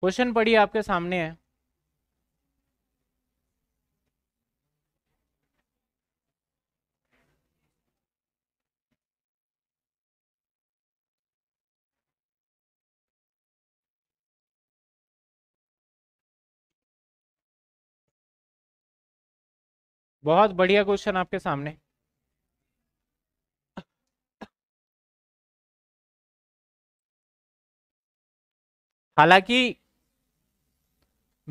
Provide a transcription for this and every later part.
question पढ़िए आपके सामने है बहुत बढ़िया क्वेश्चन आपके सामने हालांकि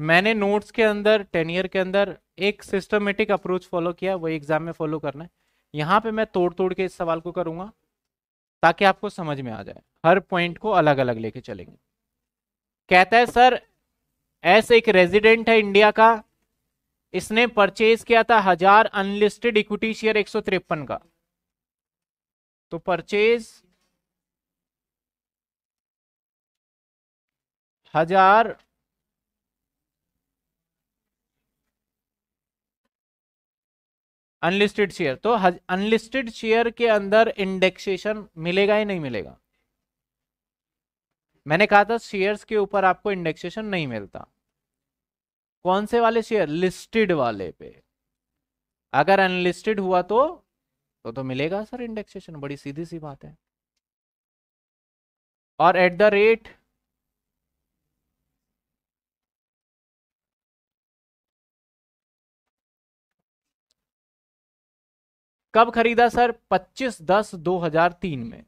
मैंने नोट्स के अंदर टेन ईयर के अंदर एक सिस्टमेटिक अप्रोच फॉलो किया वही एग्जाम में फॉलो करना है यहाँ पे मैं तोड़ तोड़ के इस सवाल को करूँगा ताकि आपको समझ में आ जाए हर पॉइंट को अलग अलग लेके चलेंगे कहता है सर एस एक रेजिडेंट है इंडिया का इसने परचेज किया था हजार अनलिस्टेड इक्विटी शेयर एक का तो परचेज हजार अनलिस्टेड शेयर तो अनलिस्टेड शेयर के अंदर इंडेक्सेशन मिलेगा ही नहीं मिलेगा मैंने कहा था शेयर्स के ऊपर आपको इंडेक्सेशन नहीं मिलता कौन से वाले शेयर लिस्टेड वाले पे अगर अनलिस्टेड हुआ तो तो तो मिलेगा सर इंडेक्सेशन बड़ी सीधी सी बात है और एट द रेट कब खरीदा सर 25 दस 2003 में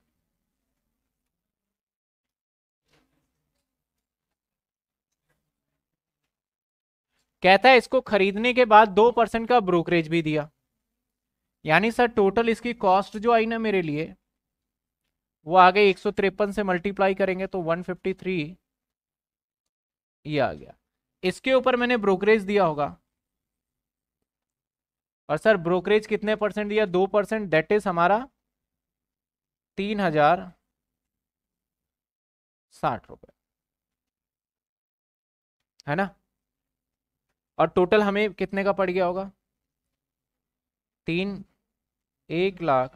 कहता है इसको खरीदने के बाद दो परसेंट का ब्रोकरेज भी दिया यानी सर टोटल इसकी कॉस्ट जो आई ना मेरे लिए वो आगे एक सौ तिरपन से मल्टीप्लाई करेंगे तो वन फिफ्टी थ्री ये आ गया इसके ऊपर मैंने ब्रोकरेज दिया होगा और सर ब्रोकरेज कितने परसेंट दिया दो परसेंट दैट इज हमारा तीन हजार साठ रुपये है ना और टोटल हमें कितने का पड़ गया होगा तीन एक लाख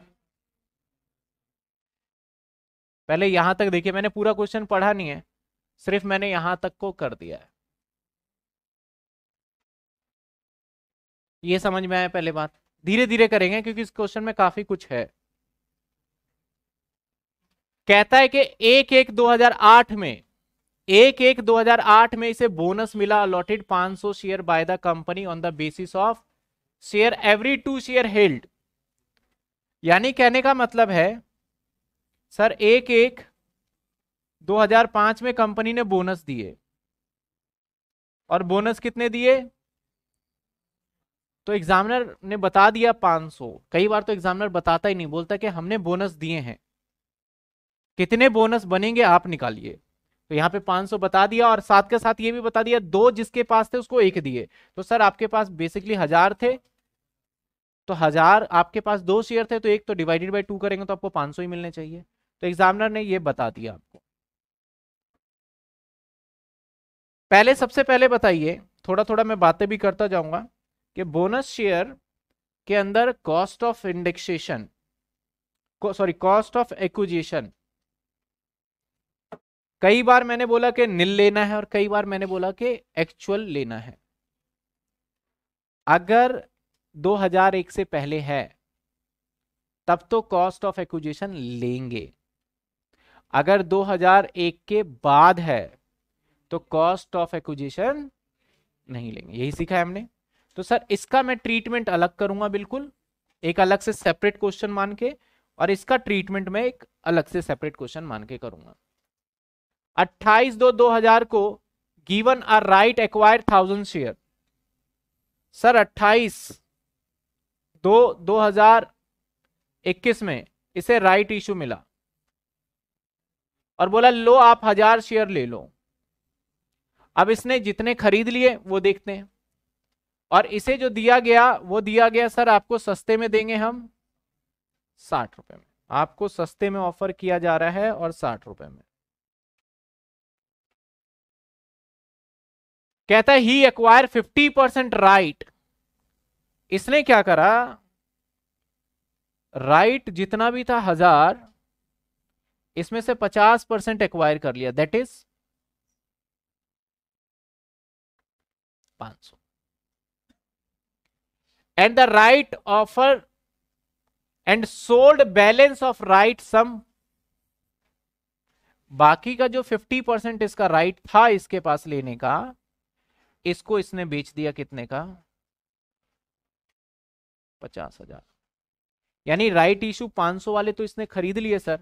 पहले यहां तक देखिए मैंने पूरा क्वेश्चन पढ़ा नहीं है सिर्फ मैंने यहां तक को कर दिया है ये समझ में आया पहले बात धीरे धीरे करेंगे क्योंकि इस क्वेश्चन में काफी कुछ है कहता है कि एक एक 2008 में एक एक 2008 में इसे बोनस मिला allotted 500 share by the company on the basis of share every two share held यानी कहने का मतलब है सर एक एक 2005 में कंपनी ने बोनस दिए और बोनस कितने दिए तो एग्जामिनर ने बता दिया 500 कई बार तो एग्जामिनर बताता ही नहीं बोलता कि हमने बोनस दिए हैं कितने बोनस बनेंगे आप निकालिए तो यहाँ पे 500 बता दिया और साथ के साथ ये भी बता दिया दो जिसके पास थे उसको एक दिए तो सर आपके पास बेसिकली हजार थे तो हजार आपके पास दो शेयर थे तो एक तो डिवाइडेड बाई टू करेंगे तो आपको पांच ही मिलने चाहिए तो एग्जामिनर ने ये बता दिया आपको पहले सबसे पहले बताइए थोड़ा थोड़ा मैं बातें भी करता जाऊंगा कि बोनस शेयर के अंदर cost of indexation sorry cost of acquisition कई बार मैंने बोला कि निल लेना है और कई बार मैंने बोला कि एक्चुअल लेना है अगर 2001 से पहले है तब तो कॉस्ट ऑफ एक्विजिशन लेंगे अगर 2001 के बाद है तो कॉस्ट ऑफ एक्विजिशन नहीं लेंगे यही सीखा है हमने तो सर इसका मैं ट्रीटमेंट अलग करूंगा बिल्कुल एक अलग से सेपरेट क्वेश्चन मान के और इसका ट्रीटमेंट मैं एक अलग से सेपरेट क्वेश्चन मान के करूंगा 28 दो 2000 को given a right acquire thousand share sir 28 दो 2021 में इसे राइट right इशू मिला और बोला लो आप हजार शेयर ले लो अब इसने जितने खरीद लिए वो देखते हैं और इसे जो दिया गया वो दिया गया सर आपको सस्ते में देंगे हम साठ रुपए में आपको सस्ते में ऑफर किया जा रहा है और साठ रुपए में कहता है he acquire fifty percent right इसने क्या करा राइट जितना भी था हजार इसमें से पचास परसेंट एक्वायर कर लिया दैट इज पांच सौ and the right offer and sold balance of right some बाकी का जो 50 परसेंट इसका राइट right था इसके पास लेने का इसको इसने बेच दिया कितने का पचास हजार यानी राइट इशू 500 वाले तो इसने खरीद लिए सर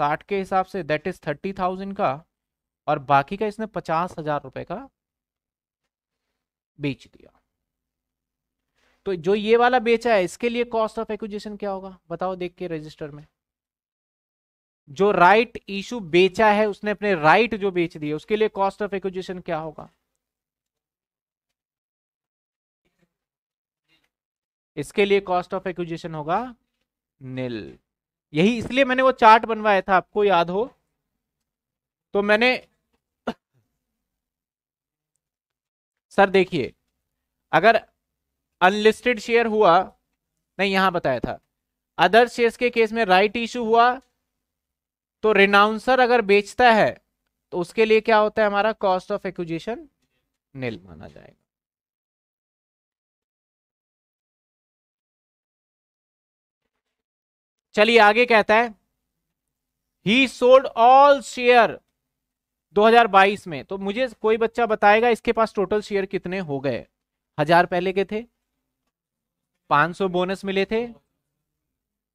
60 के हिसाब से दैट इज 30,000 का और बाकी का इसने पचास हजार रुपए का बेच दिया तो जो ये वाला बेचा है इसके लिए कॉस्ट ऑफ एक्विजिशन क्या होगा बताओ देख के रजिस्टर में जो राइट इशू बेचा है उसने अपने राइट जो बेच दिए उसके लिए कॉस्ट ऑफ एक्विजिशन क्या होगा इसके लिए कॉस्ट ऑफ एक्विजिशन होगा निल यही इसलिए मैंने वो चार्ट बनवाया था आपको याद हो तो मैंने सर देखिए अगर अनलिस्टेड शेयर हुआ नहीं यहां बताया था अदर शेयर्स के केस में राइट इशू हुआ तो रिनाउंसर अगर बेचता है तो उसके लिए क्या होता है हमारा कॉस्ट ऑफ एक्विजिशन नील माना जाएगा चलिए आगे कहता है ही सोल्ड ऑल शेयर 2022 में तो मुझे कोई बच्चा बताएगा इसके पास टोटल शेयर कितने हो गए हजार पहले के थे 500 बोनस मिले थे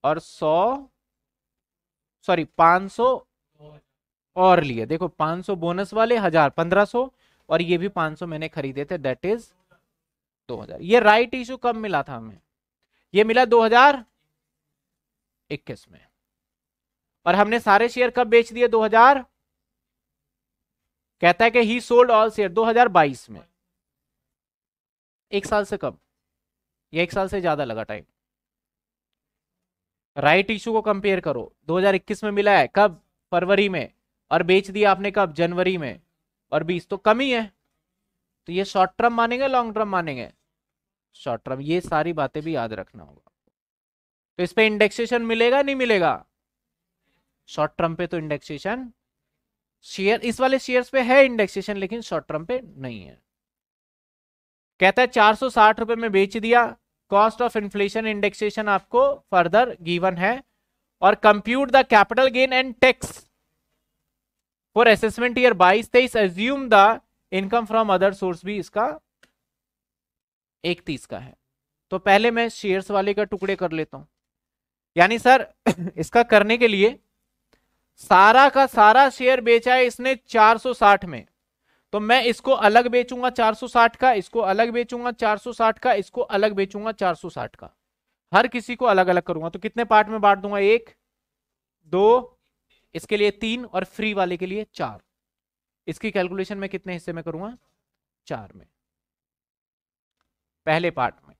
और 100 सॉरी 500 और लिए देखो 500 बोनस वाले हजार पंद्रह और ये भी 500 मैंने खरीदे थे दैट इज 2000 ये राइट इशू कब मिला था हमें ये मिला 2021 में और हमने सारे शेयर कब बेच दिए 2000 कहता है कि ही सोल्ड ऑल शेयर 2022 में एक साल से कब या एक साल से ज़्यादा लगा टाइम राइट इशू को कंपेयर करो 2021 में मिला है कब फरवरी में और बेच दिया आपने कब जनवरी में और 20 तो कम ही है तो ये शॉर्ट टर्म मानेंगे लॉन्ग टर्म मानेंगे शॉर्ट टर्म ये सारी बातें भी याद रखना होगा तो इस पर इंडेक्सेशन मिलेगा नहीं मिलेगा शॉर्ट टर्म पे तो इंडेक्सेशन शेयर इस वाले शेयर्स पे है इंडेक्सेशन लेकिन शॉर्ट टर्म पे नहीं है कहता है चार सौ में बेच दिया कॉस्ट ऑफ इन्फ्लेशन इंडेक्सेशन आपको फर्दर गिवन है और compute the capital gain and tax for assessment year बाईस तेईस assume the income from other source भी इसका एक तीस का है तो पहले मैं शेयर्स वाले का टुकड़े कर लेता हूं यानी सर इसका करने के लिए सारा का सारा शेयर बेचा है इसने 460 में तो मैं इसको अलग बेचूंगा 460 का इसको अलग बेचूंगा 460 का इसको अलग बेचूंगा 460 का हर किसी को अलग अलग करूंगा तो कितने पार्ट में बांट दूंगा एक दो इसके लिए तीन और फ्री वाले के लिए चार इसकी कैलकुलेशन में कितने हिस्से में करूंगा चार में पहले पार्ट में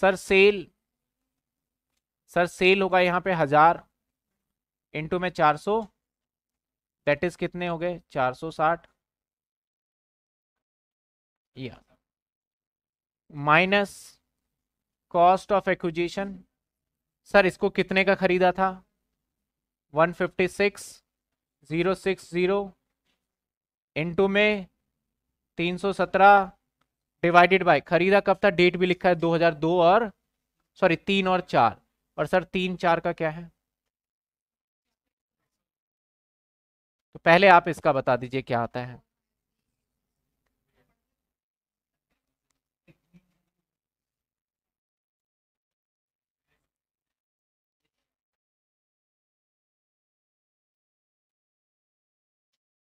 सर सेल सर सेल होगा यहां पे हजार इंटू में चार सौ दैट इज कितने हो गए 460 या minus cost of acquisition sir इसको कितने का खरीदा था 156 060 इनटू में 317 डिवाइडेड बाय खरीदा कब था डेट भी लिखा है 2002 और सॉरी तीन और चार और सर तीन चार का क्या है तो पहले आप इसका बता दीजिए क्या आता है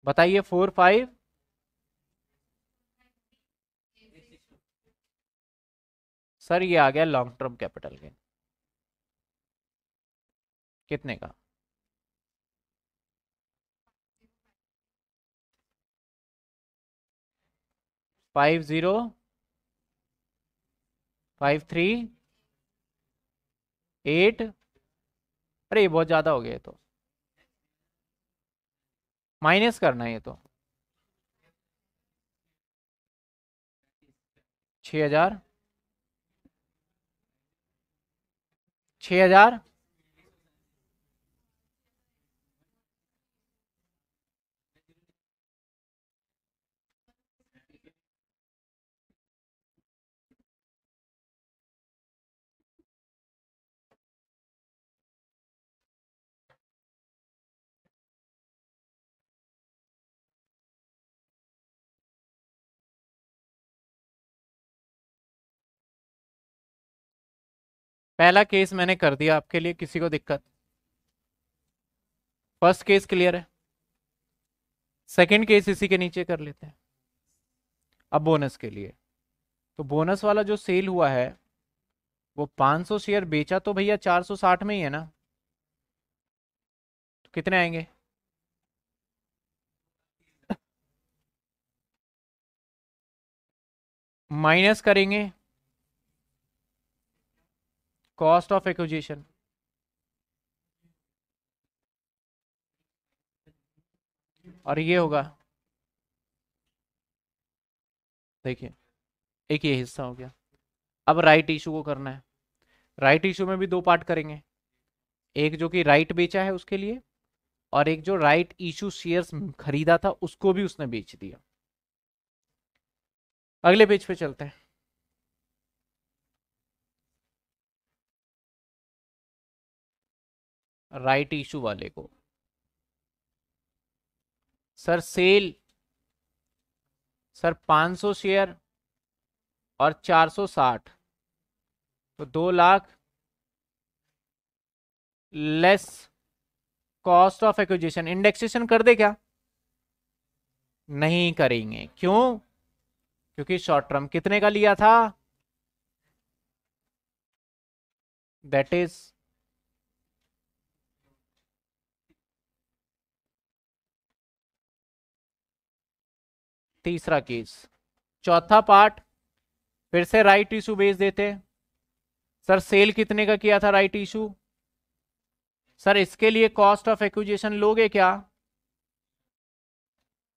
बताइए फोर फाइव सर ये आ गया लॉन्ग टर्म कैपिटल गेन कितने का five zero five three eight अरे ये बहुत ज़्यादा हो गया तो माइनस करना है ये तो छ हज़ार छ हज़ार पहला केस मैंने कर दिया आपके लिए किसी को दिक्कत फर्स्ट केस क्लियर है सेकंड केस इसी के नीचे कर लेते हैं अब बोनस के लिए तो बोनस वाला जो सेल हुआ है वो 500 शेयर बेचा तो भैया 460 में ही है ना तो कितने आएंगे माइनस करेंगे कॉस्ट ऑफ एक्विजिशन और ये होगा देखिए एक ये हिस्सा हो गया अब राइट इशू को करना है राइट इशू में भी दो पार्ट करेंगे एक जो कि राइट बेचा है उसके लिए और एक जो राइट इशू शेयर्स खरीदा था उसको भी उसने बेच दिया अगले पेज पे चलते हैं राइट इशू वाले को सर सेल सर 500 शेयर और 460 तो दो lakh less cost of acquisition indexation कर दे क्या नहीं करेंगे क्यों क्योंकि शॉर्ट टर्म कितने का लिया था दैट इज तीसरा केस चौथा पार्ट फिर से राइट इशू बेच देते सर सेल कितने का किया था राइट इशू सर इसके लिए कॉस्ट ऑफ एक्विजेशन लोगे क्या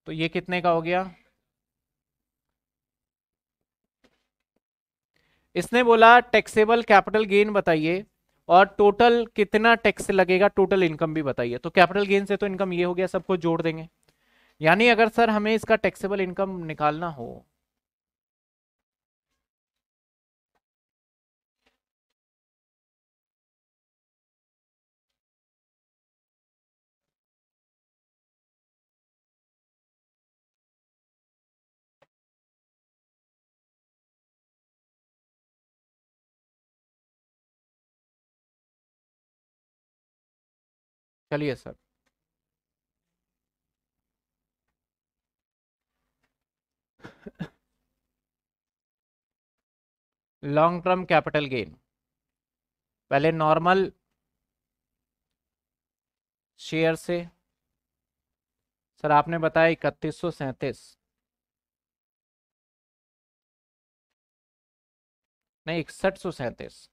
तो ये कितने का हो गया इसने बोला टैक्सेबल कैपिटल गेन बताइए और टोटल कितना टैक्स लगेगा टोटल इनकम भी बताइए तो कैपिटल गेन से तो इनकम ये हो गया सबको जोड़ देंगे यानी अगर सर हमें इसका टैक्सेबल इनकम निकालना हो चलिए sir long term capital gain पहले नॉर्मल शेयर से सर आपने बताया इकतीस सौ सैंतीस नहीं इकसठ सौ सैंतीस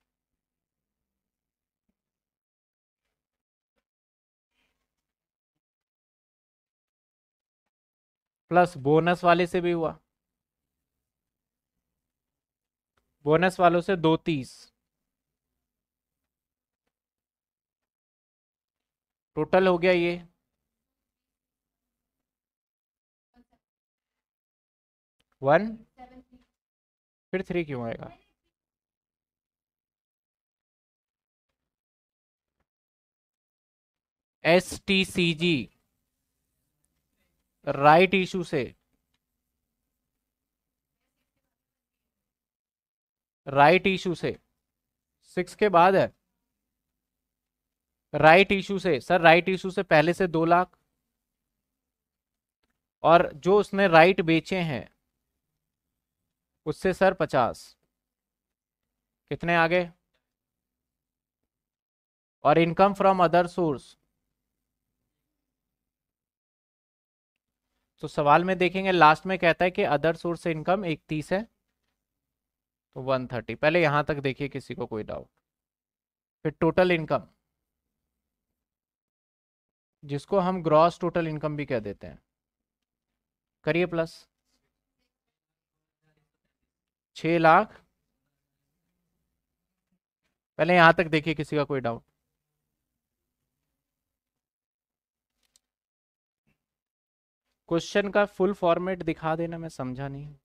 प्लस बोनस वाले से भी हुआ बोनस वालों से दो तीस टोटल हो गया ये वन फिर थ्री क्यों आएगा S T C G right issue से राइट इशू से सिक्स के बाद है राइट इशू से सर राइट इशू से पहले से दो लाख और जो उसने राइट बेचे हैं उससे सर पचास कितने आ गए और इनकम फ्रॉम अदर सोर्स तो सवाल में देखेंगे लास्ट में कहता है कि अदर सोर्स इनकम इकतीस है तो 130 पहले यहां तक देखिए किसी को कोई डाउट फिर टोटल इनकम जिसको हम ग्रॉस टोटल इनकम भी कह देते हैं करिए प्लस छ लाख पहले यहां तक देखिए किसी का कोई डाउट क्वेश्चन का फुल फॉर्मेट दिखा देना मैं समझा नहीं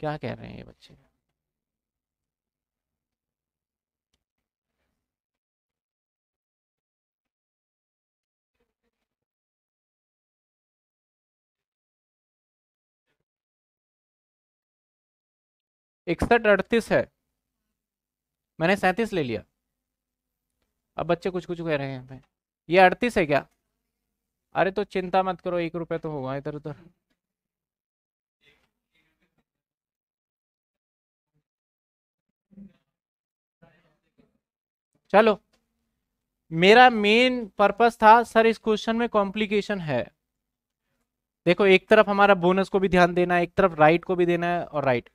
क्या कह रहे हैं ये बच्चे इकसठ अड़तीस है मैंने सैंतीस ले लिया अब बच्चे कुछ कुछ कह रहे हैं ये अड़तीस है क्या अरे तो चिंता मत करो एक रुपये तो होगा इधर उधर चलो मेरा मेन पर्पस था सर इस क्वेश्चन में कॉम्प्लिकेशन है देखो एक तरफ हमारा बोनस को भी ध्यान देना है एक तरफ राइट को भी देना है और राइट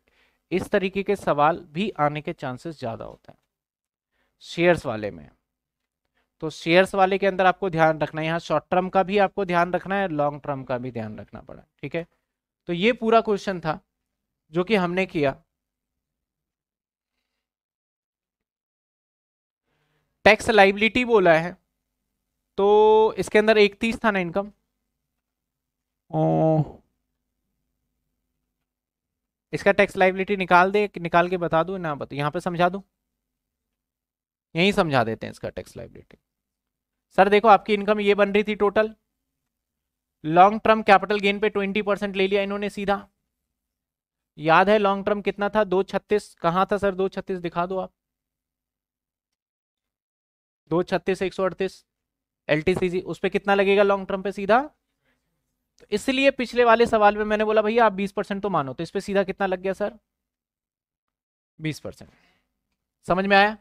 इस तरीके के सवाल भी आने के चांसेस ज़्यादा होते हैं शेयर्स वाले में तो शेयर्स वाले के अंदर आपको ध्यान रखना है यहाँ शॉर्ट टर्म का भी आपको ध्यान रखना है लॉन्ग टर्म का भी ध्यान रखना पड़ा ठीक है तो ये पूरा क्वेश्चन था जो कि हमने किया टैक्स लाइबिलिटी बोला है तो इसके अंदर इकतीस था ना इनकम इसका टैक्स लाइबिलिटी निकाल दे निकाल के बता दू ना बता यहाँ पे समझा दूँ यहीं समझा देते हैं इसका टैक्स लाइबिलिटी सर देखो आपकी इनकम ये बन रही थी total long term capital gain पे ट्वेंटी परसेंट ले लिया इन्होंने सीधा याद है लॉन्ग टर्म कितना था दो छत्तीस कहाँ था सर दो छत्तीस दिखा दो आप दो छत्तीस एक सौ अड़तीस एल उस पर कितना लगेगा लॉन्ग टर्म पे सीधा तो इसलिए पिछले वाले सवाल में मैंने बोला भैया आप बीस परसेंट तो मानो तो इस पर सीधा कितना लग गया सर बीस परसेंट समझ में आया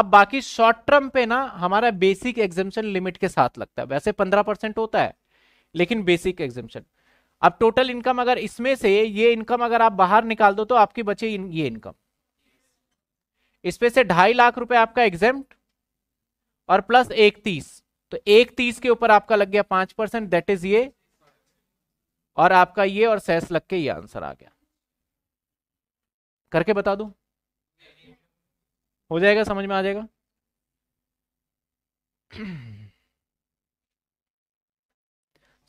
अब बाकी शॉर्ट टर्म पे ना हमारा बेसिक एग्जामेशन लिमिट के साथ लगता है वैसे पंद्रह परसेंट होता है लेकिन बेसिक एग्जामेशन अब टोटल इनकम अगर इसमें से ये इनकम अगर आप बाहर निकाल दो तो आपकी बचे ये इनकम इसमें से ढाई लाख रुपए आपका एग्जेम्प्ट और प्लस एक तीस तो एक तीस के ऊपर आपका लग गया पांच परसेंट दैट इज ये और आपका ये और सेस लग के ये आंसर आ गया करके बता दू हो जाएगा समझ में आ जाएगा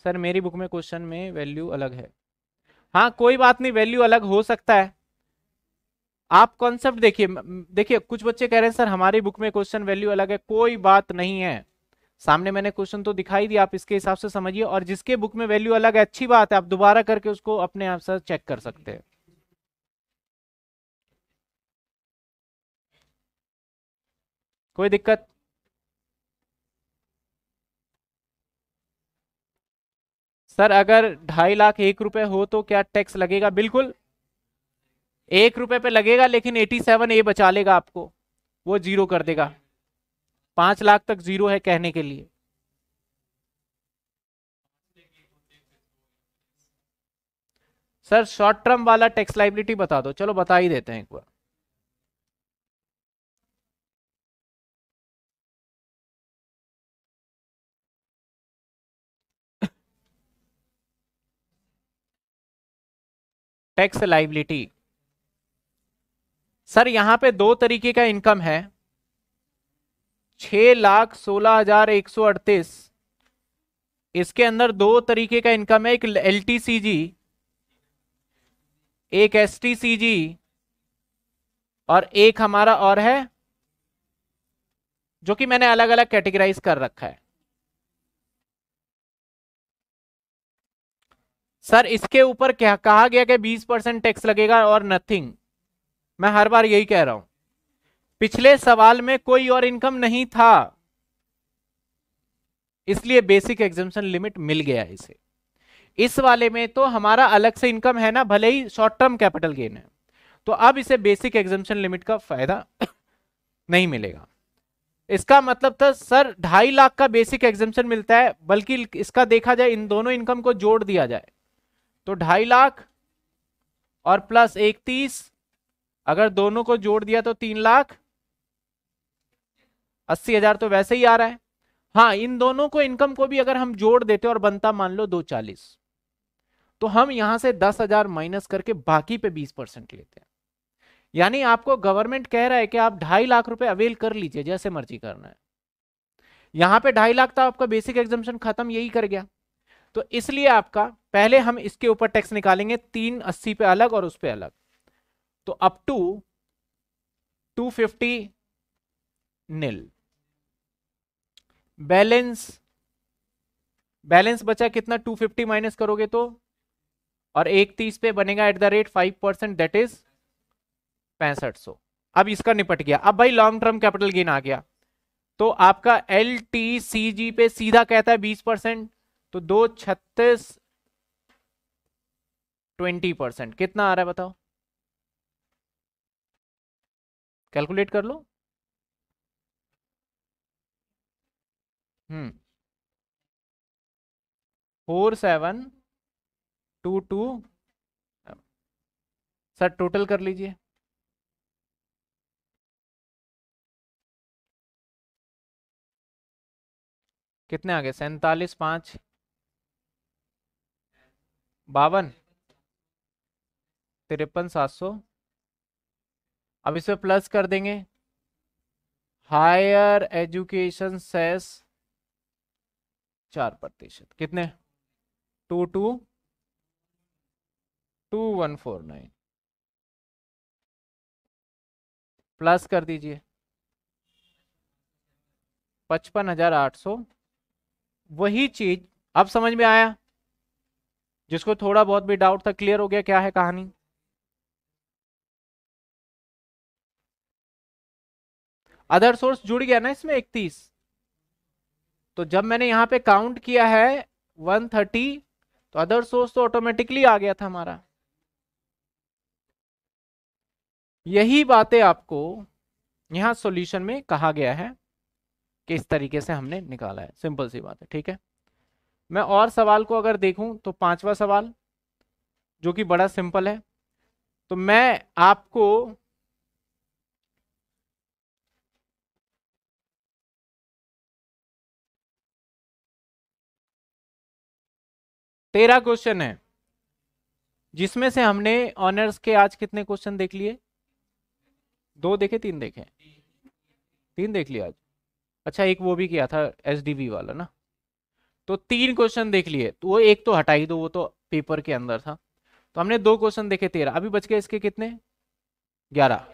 सर मेरी बुक में क्वेश्चन में वैल्यू अलग है हाँ कोई बात नहीं वैल्यू अलग हो सकता है आप कॉन्सेप्ट देखिए देखिए कुछ बच्चे कह रहे हैं सर हमारी बुक में क्वेश्चन वैल्यू अलग है कोई बात नहीं है सामने मैंने क्वेश्चन तो दिखाई दिया आप इसके हिसाब से समझिए और जिसके बुक में वैल्यू अलग है अच्छी बात है आप दोबारा करके उसको अपने आप से चेक कर सकते हैं कोई दिक्कत सर अगर ढाई लाख एक रुपए हो तो क्या टैक्स लगेगा बिल्कुल एक रुपए पे लगेगा लेकिन एटी सेवन ए बचा लेगा आपको वो जीरो कर देगा पांच लाख तक जीरो है कहने के लिए सर शॉर्ट टर्म वाला टैक्स लाइबिलिटी बता दो चलो बता ही देते हैं एक बार टैक्स लाइबिलिटी सर यहां पे दो तरीके का इनकम है छ लाख सोलह हजार एक सौ अड़तीस इसके अंदर दो तरीके का इनकम है एक एल टी सी जी एक एस टी सी जी और एक हमारा और है जो कि मैंने अलग अलग कैटेगराइज कर रखा है सर इसके ऊपर क्या कहा गया कि 20 परसेंट टैक्स लगेगा और नथिंग मैं हर बार यही कह रहा हूं पिछले सवाल में कोई और इनकम नहीं था इसलिए बेसिक एग्जामेशन लिमिट मिल गया इसे इस वाले में तो हमारा अलग से इनकम है ना भले ही शॉर्ट टर्म कैपिटल गेन है तो अब इसे बेसिक एग्जामेशन लिमिट का फायदा नहीं मिलेगा इसका मतलब था सर ढाई लाख का बेसिक एग्जामेशन मिलता है बल्कि इसका देखा जाए इन दोनों इनकम को जोड़ दिया जाए तो ढाई लाख और प्लस एक तीस अगर दोनों को जोड़ दिया तो तीन लाख अस्सी हजार तो वैसे ही आ रहा है हाँ इन दोनों को इनकम को भी अगर हम जोड़ देते और बनता मान लो दो चालीस तो हम यहां से दस हजार माइनस करके बाकी पे बीस परसेंट लेते हैं यानी आपको गवर्नमेंट कह रहा है कि आप ढाई लाख रुपए अवेल कर लीजिए जैसे मर्जी करना है यहां पे ढाई लाख था तो आपका बेसिक एग्जामेशन खत्म यही कर गया तो इसलिए आपका पहले हम इसके ऊपर टैक्स निकालेंगे तीन अस्सी पे अलग और उस पर अलग तो up to 250 nil balance balance बचा कितना 250 माइनस करोगे तो और एक तीस पे बनेगा at the rate five percent that is पैंसठ सौ अब इसका निपट गया अब भाई लॉन्ग टर्म कैपिटल गेन आ गया तो आपका एल टी सी जी पे सीधा कहता है बीस परसेंट तो दो छत्तीस ट्वेंटी परसेंट कितना आ रहा है बताओ कैलकुलेट कर लो hmm four seven two two sir total कर लीजिए कितने आ गए सैंतालीस पाँच बावन तिरपन सात सौ अब पर प्लस कर देंगे हायर एजुकेशन सेस चार प्रतिशत कितने two two two one four nine plus कर दीजिए पचपन हजार आठ सौ वही चीज अब समझ में आया जिसको थोड़ा बहुत भी डाउट था क्लियर हो गया क्या है कहानी अदर सोर्स जुड़ गया ना इसमें इकतीस तो जब मैंने यहाँ पे काउंट किया है वन थर्टी तो अदर सोर्स तो ऑटोमेटिकली आ गया था हमारा यही बातें आपको यहाँ सॉल्यूशन में कहा गया है कि इस तरीके से हमने निकाला है सिंपल सी बात है ठीक है मैं और सवाल को अगर देखूं तो पांचवा सवाल जो कि बड़ा सिंपल है तो मैं आपको तेरह क्वेश्चन है जिसमें से हमने ऑनर्स के आज कितने क्वेश्चन देख लिए दो देखे तीन देखे तीन देख लिए आज अच्छा एक वो भी किया था एस वाला ना तो तीन क्वेश्चन देख लिए तो वो एक तो हटा ही दो वो तो पेपर के अंदर था तो हमने दो क्वेश्चन देखे तेरह अभी बच गए इसके कितने ग्यारह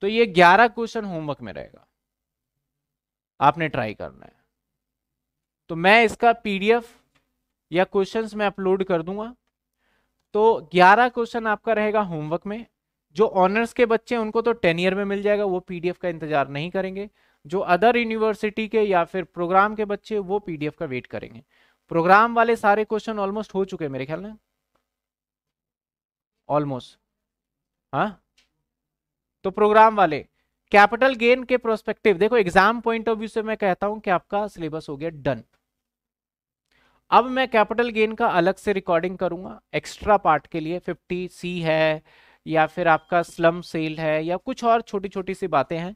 तो ये ग्यारह क्वेश्चन होमवर्क में रहेगा आपने ट्राई करना है तो मैं इसका पीडीएफ या क्वेश्चन मैं अपलोड कर दूंगा तो 11 क्वेश्चन आपका रहेगा होमवर्क में जो ऑनर्स के बच्चे हैं उनको तो टेन ईयर में मिल जाएगा वो पीडीएफ का इंतजार नहीं करेंगे जो अदर यूनिवर्सिटी के या फिर प्रोग्राम के बच्चे वो पीडीएफ का वेट करेंगे प्रोग्राम वाले सारे क्वेश्चन ऑलमोस्ट हो चुके हैं मेरे ख्याल में ऑलमोस्ट हाँ तो प्रोग्राम वाले कैपिटल गेन के प्रोस्पेक्टिव देखो एग्जाम पॉइंट ऑफ व्यू से मैं कहता हूं कि आपका सिलेबस हो गया डन अब मैं कैपिटल गेन का अलग से रिकॉर्डिंग करूंगा एक्स्ट्रा पार्ट के लिए 50 सी है या फिर आपका स्लम सेल है या कुछ और छोटी छोटी सी बातें हैं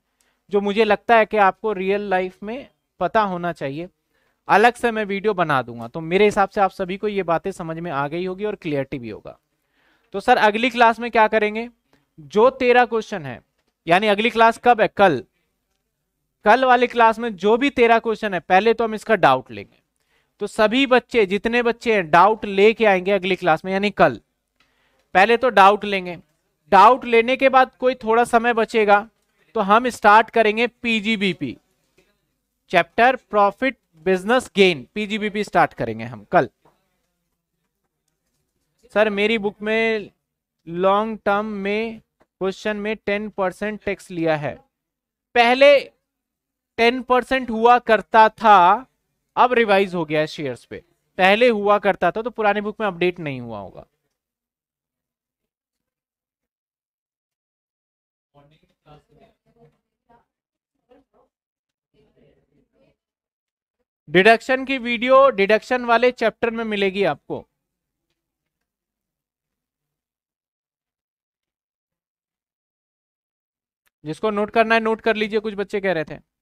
जो मुझे लगता है कि आपको रियल लाइफ में पता होना चाहिए अलग से मैं वीडियो बना दूंगा तो मेरे हिसाब से आप सभी को ये बातें समझ में आ गई होगी और क्लियरिटी भी होगा तो सर अगली क्लास में क्या करेंगे जो तेरह क्वेश्चन है यानी अगली क्लास कब है कल कल वाली क्लास में जो भी तेरह क्वेश्चन है पहले तो हम इसका डाउट लेंगे तो सभी बच्चे जितने बच्चे हैं डाउट लेके आएंगे अगली क्लास में यानी कल पहले तो डाउट लेंगे डाउट लेने के बाद कोई थोड़ा समय बचेगा तो हम स्टार्ट करेंगे PGBP chapter profit business gain PGBP start करेंगे हम कल सर मेरी बुक में लॉन्ग टर्म में क्वेश्चन में टेन परसेंट टैक्स लिया है पहले टेन परसेंट हुआ करता था अब रिवाइज हो गया है शेयर्स पे पहले हुआ करता था तो पुराने बुक में अपडेट नहीं हुआ होगा डिडक्शन की वीडियो डिडक्शन वाले चैप्टर में मिलेगी आपको जिसको नोट करना है नोट कर लीजिए कुछ बच्चे कह रहे थे